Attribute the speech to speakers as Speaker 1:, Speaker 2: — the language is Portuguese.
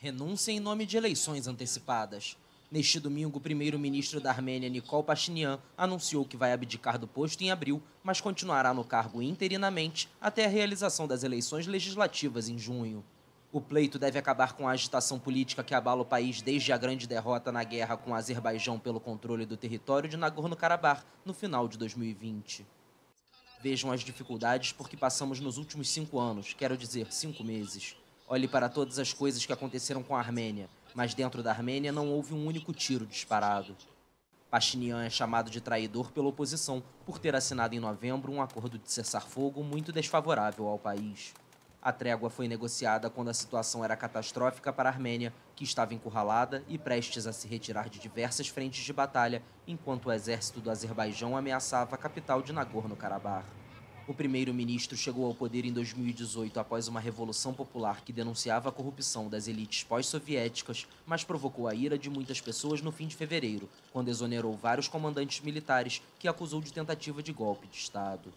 Speaker 1: Renúncia em nome de eleições antecipadas. Neste domingo, o primeiro-ministro da Armênia, Nikol Pashinyan, anunciou que vai abdicar do posto em abril, mas continuará no cargo interinamente até a realização das eleições legislativas em junho. O pleito deve acabar com a agitação política que abala o país desde a grande derrota na guerra com o Azerbaijão pelo controle do território de Nagorno-Karabakh no final de 2020. Vejam as dificuldades por que passamos nos últimos cinco anos, quero dizer, cinco meses. Olhe para todas as coisas que aconteceram com a Armênia, mas dentro da Armênia não houve um único tiro disparado. Pashinian é chamado de traidor pela oposição por ter assinado em novembro um acordo de cessar-fogo muito desfavorável ao país. A trégua foi negociada quando a situação era catastrófica para a Armênia, que estava encurralada e prestes a se retirar de diversas frentes de batalha, enquanto o exército do Azerbaijão ameaçava a capital de Nagorno-Karabakh. O primeiro-ministro chegou ao poder em 2018 após uma revolução popular que denunciava a corrupção das elites pós-soviéticas, mas provocou a ira de muitas pessoas no fim de fevereiro, quando exonerou vários comandantes militares que acusou de tentativa de golpe de Estado.